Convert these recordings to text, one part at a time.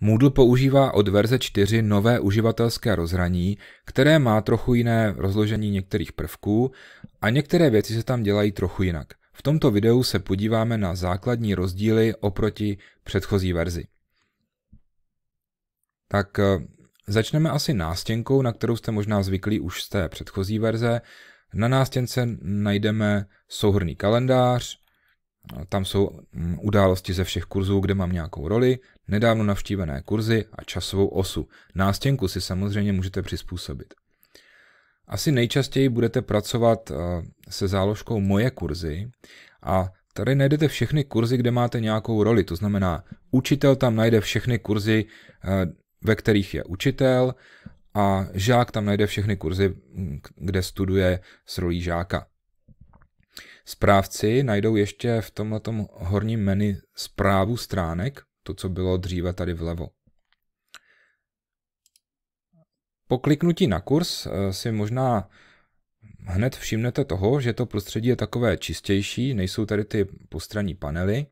Moodle používá od verze 4 nové uživatelské rozhraní, které má trochu jiné rozložení některých prvků a některé věci se tam dělají trochu jinak. V tomto videu se podíváme na základní rozdíly oproti předchozí verzi. Tak eh, začneme asi nástěnkou, na kterou jste možná zvyklí už z té předchozí verze. Na nástěnce najdeme souhrný kalendář, tam jsou mm, události ze všech kurzů, kde mám nějakou roli nedávno navštívené kurzy a časovou osu. Nástěnku si samozřejmě můžete přizpůsobit. Asi nejčastěji budete pracovat eh, se záložkou Moje kurzy a tady najdete všechny kurzy, kde máte nějakou roli. To znamená, učitel tam najde všechny kurzy, eh, ve kterých je učitel a žák tam najde všechny kurzy, hm, kde studuje s rolí žáka. Správci najdou ještě v tomto horním menu správu stránek to, co bylo dříve tady vlevo. Po kliknutí na kurz eh, si možná hned všimnete toho, že to prostředí je takové čistější, nejsou tady ty postranní panely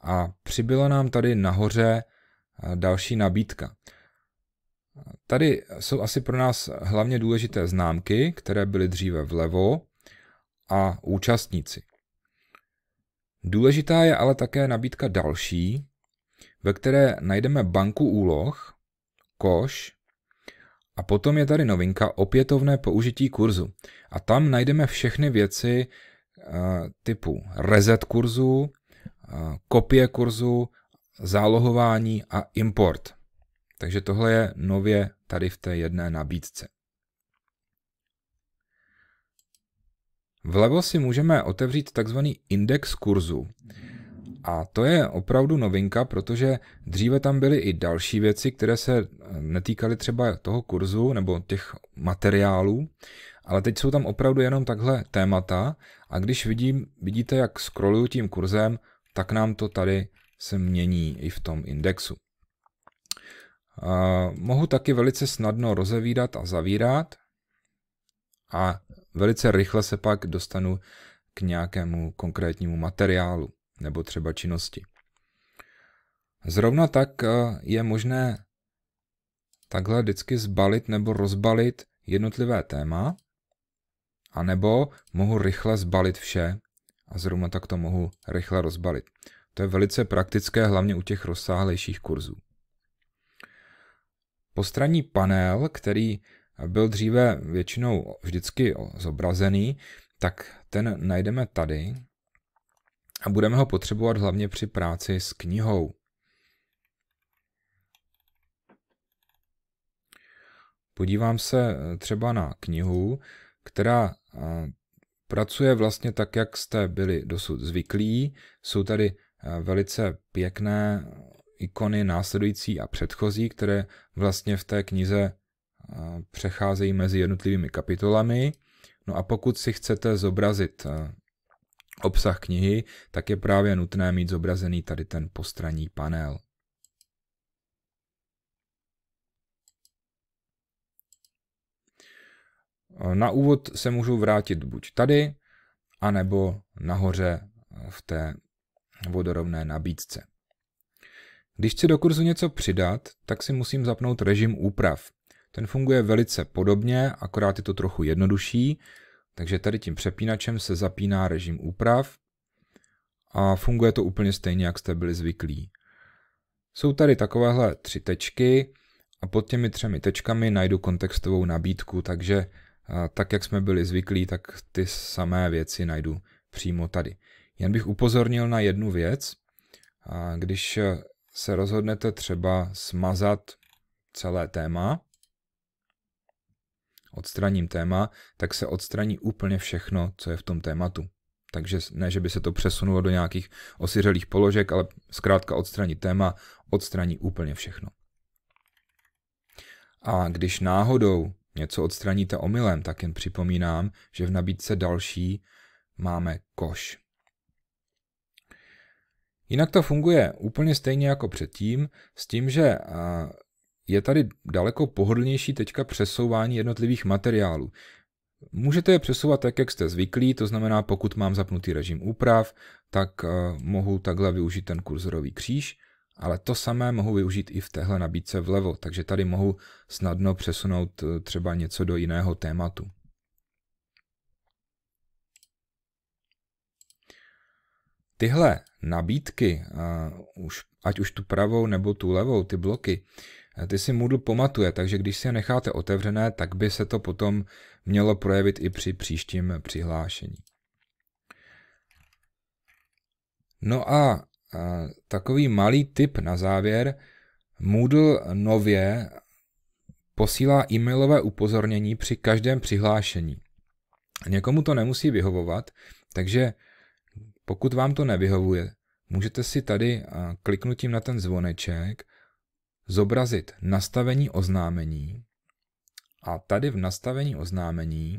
a přibyla nám tady nahoře eh, další nabídka. Tady jsou asi pro nás hlavně důležité známky, které byly dříve vlevo a účastníci. Důležitá je ale také nabídka další, ve které najdeme banku úloh, koš, a potom je tady novinka opětovné použití kurzu. A tam najdeme všechny věci eh, typu reset kurzu, eh, kopie kurzu, zálohování a import. Takže tohle je nově tady v té jedné nabídce. Vlevo si můžeme otevřít takzvaný index kurzu. A to je opravdu novinka, protože dříve tam byly i další věci, které se eh, netýkaly třeba toho kurzu nebo těch materiálů, ale teď jsou tam opravdu jenom takhle témata a když vidím, vidíte, jak scrolluju tím kurzem, tak nám to tady se mění i v tom indexu. A mohu taky velice snadno rozevídat a zavírat a velice rychle se pak dostanu k nějakému konkrétnímu materiálu nebo třeba činnosti. Zrovna tak eh, je možné takhle vždycky zbalit nebo rozbalit jednotlivé téma, anebo mohu rychle zbalit vše a zrovna tak to mohu rychle rozbalit. To je velice praktické, hlavně u těch rozsáhlejších kurzů. Postranní panel, který byl dříve většinou vždycky zobrazený, tak ten najdeme tady a budeme ho potřebovat hlavně při práci s knihou. Podívám se eh, třeba na knihu, která eh, pracuje vlastně tak, jak jste byli dosud zvyklí. Jsou tady eh, velice pěkné ikony následující a předchozí, které vlastně v té knize přecházejí mezi jednotlivými kapitolami. No a pokud si chcete zobrazit obsah knihy, tak je právě nutné mít zobrazený tady ten postranní panel. Na úvod se můžu vrátit buď tady, anebo nahoře v té vodorovné nabídce. Když chci do kurzu něco přidat, tak si musím zapnout režim úprav. Ten funguje velice podobně, akorát je to trochu jednodušší, takže tady tím přepínačem se zapíná režim úprav a funguje to úplně stejně, jak jste byli zvyklí. Jsou tady takovéhle tři tečky a pod těmi třemi tečkami najdu kontextovou nabídku, takže eh, tak, jak jsme byli zvyklí, tak ty samé věci najdu přímo tady. Jen bych upozornil na jednu věc. Když se rozhodnete třeba smazat celé téma, odstraním téma, tak se odstraní úplně všechno, co je v tom tématu. Takže ne, že by se to přesunulo do nějakých osiřelých položek, ale zkrátka odstraní téma, odstraní úplně všechno. A když náhodou něco odstraníte omylem, tak jen připomínám, že v nabídce další máme koš. Jinak to funguje úplně stejně jako předtím, s tím, že je tady daleko pohodlnější teďka přesouvání jednotlivých materiálů. Můžete je přesouvat tak, jak jste zvyklí, to znamená, pokud mám zapnutý režim úprav, tak eh, mohu takhle využít ten kurzorový kříž, ale to samé mohu využít i v téhle nabídce vlevo, takže tady mohu snadno přesunout eh, třeba něco do jiného tématu. Tyhle nabídky, eh, ať už tu pravou nebo tu levou, ty bloky, ty si Moodle pamatuje, takže když si je necháte otevřené, tak by se to potom mělo projevit i při příštím přihlášení. No a takový malý tip na závěr. Moodle nově posílá e-mailové upozornění při každém přihlášení. Někomu to nemusí vyhovovat, takže pokud vám to nevyhovuje, můžete si tady kliknutím na ten zvoneček zobrazit nastavení oznámení. A tady v nastavení oznámení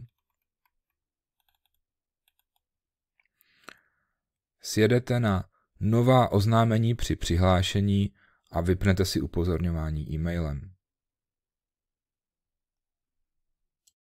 sjedete na nová oznámení při přihlášení a vypnete si upozorňování e-mailem.